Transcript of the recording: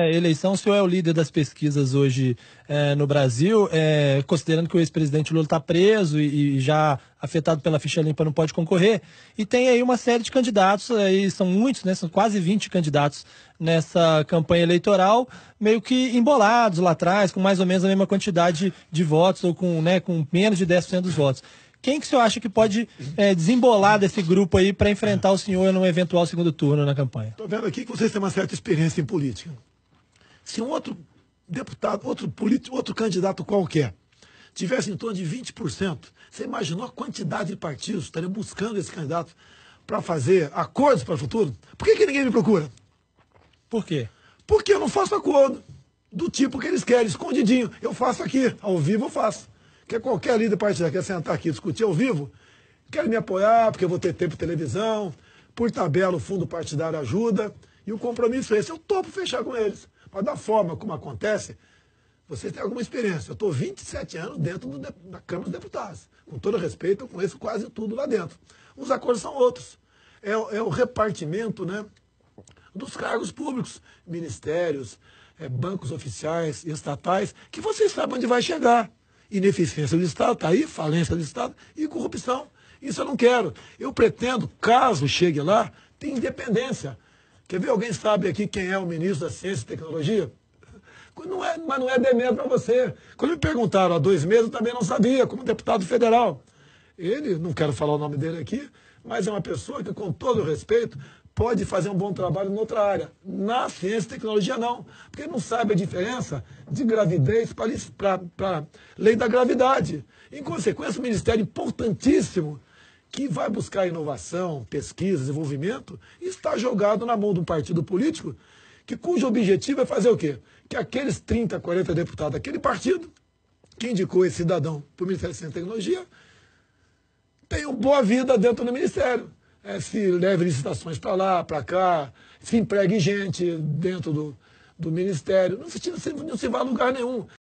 É, eleição, o senhor é o líder das pesquisas hoje é, no Brasil, é, considerando que o ex-presidente Lula está preso e, e, já afetado pela ficha limpa não pode concorrer, e tem aí uma série de candidatos, aí são muitos, né, são quase 20 candidatos nessa campanha eleitoral, meio que embolados lá atrás, com mais ou menos a mesma quantidade de votos, ou com, né, com menos de 10% dos votos. Quem que o senhor acha que pode é, desembolar desse grupo aí para enfrentar o senhor num eventual segundo turno na campanha? Estou vendo aqui que vocês têm uma certa experiência em política. Se um outro deputado, outro político, outro candidato qualquer tivesse em torno de 20%, você imaginou a quantidade de partidos estariam buscando esse candidato para fazer acordos para o futuro? Por que, que ninguém me procura? Por quê? Porque eu não faço acordo do tipo que eles querem, escondidinho. Eu faço aqui, ao vivo eu faço. Porque qualquer líder partidário quer sentar aqui e discutir ao vivo, quer me apoiar, porque eu vou ter tempo de televisão, por tabela o fundo partidário ajuda, e o compromisso é esse. Eu topo fechar com eles. Mas da forma como acontece, vocês têm alguma experiência. Eu estou 27 anos dentro do, da Câmara dos Deputados. Com todo respeito, eu conheço quase tudo lá dentro. Os acordos são outros. É, é o repartimento né, dos cargos públicos, ministérios, é, bancos oficiais e estatais, que vocês sabem onde vai chegar. Ineficiência do Estado, está aí, falência do Estado e corrupção. Isso eu não quero. Eu pretendo, caso chegue lá, ter independência. Quer ver? Alguém sabe aqui quem é o ministro da Ciência e Tecnologia? Não é, mas não é demérito para você. Quando me perguntaram há dois meses, eu também não sabia, como deputado federal. Ele, não quero falar o nome dele aqui, mas é uma pessoa que, com todo respeito, pode fazer um bom trabalho em outra área. Na ciência e tecnologia, não. Porque não sabe a diferença de gravidez para, para lei da gravidade. Em consequência, um ministério importantíssimo que vai buscar inovação, pesquisa, desenvolvimento, está jogado na mão de um partido político que cujo objetivo é fazer o quê? Que aqueles 30, 40 deputados daquele partido que indicou esse cidadão para o Ministério da Ciência e Tecnologia tenham boa vida dentro do Ministério. É, se leve licitações para lá, para cá, se empregue gente dentro do, do Ministério. Não se, não se, não se vá a lugar nenhum.